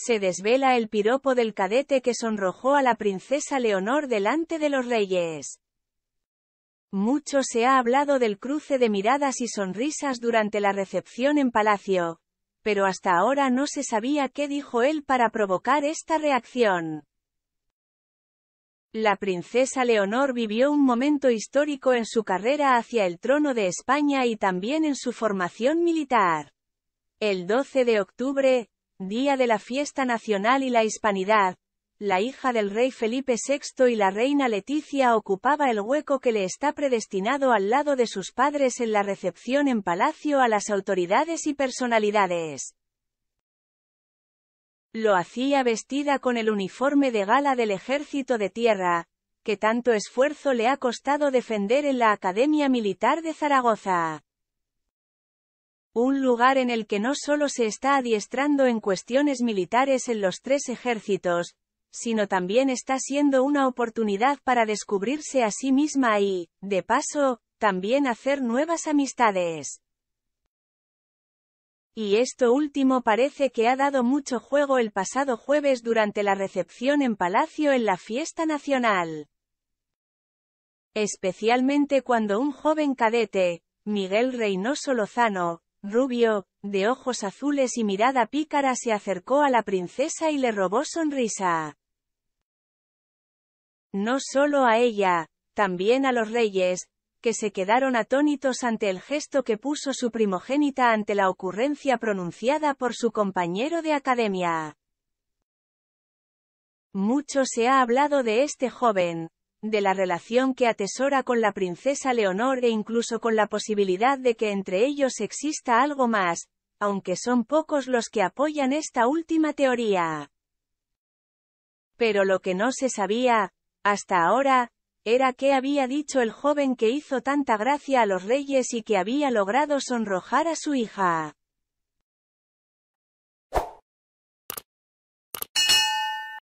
se desvela el piropo del cadete que sonrojó a la princesa Leonor delante de los reyes. Mucho se ha hablado del cruce de miradas y sonrisas durante la recepción en palacio, pero hasta ahora no se sabía qué dijo él para provocar esta reacción. La princesa Leonor vivió un momento histórico en su carrera hacia el trono de España y también en su formación militar. El 12 de octubre, Día de la Fiesta Nacional y la Hispanidad, la hija del rey Felipe VI y la reina Leticia ocupaba el hueco que le está predestinado al lado de sus padres en la recepción en palacio a las autoridades y personalidades. Lo hacía vestida con el uniforme de gala del ejército de tierra, que tanto esfuerzo le ha costado defender en la Academia Militar de Zaragoza un lugar en el que no solo se está adiestrando en cuestiones militares en los tres ejércitos, sino también está siendo una oportunidad para descubrirse a sí misma y, de paso, también hacer nuevas amistades. Y esto último parece que ha dado mucho juego el pasado jueves durante la recepción en Palacio en la fiesta nacional. Especialmente cuando un joven cadete, Miguel Reynoso Lozano, rubio, de ojos azules y mirada pícara se acercó a la princesa y le robó sonrisa. No solo a ella, también a los reyes, que se quedaron atónitos ante el gesto que puso su primogénita ante la ocurrencia pronunciada por su compañero de academia. Mucho se ha hablado de este joven, de la relación que atesora con la princesa Leonor e incluso con la posibilidad de que entre ellos exista algo más, aunque son pocos los que apoyan esta última teoría. Pero lo que no se sabía, hasta ahora, era qué había dicho el joven que hizo tanta gracia a los reyes y que había logrado sonrojar a su hija.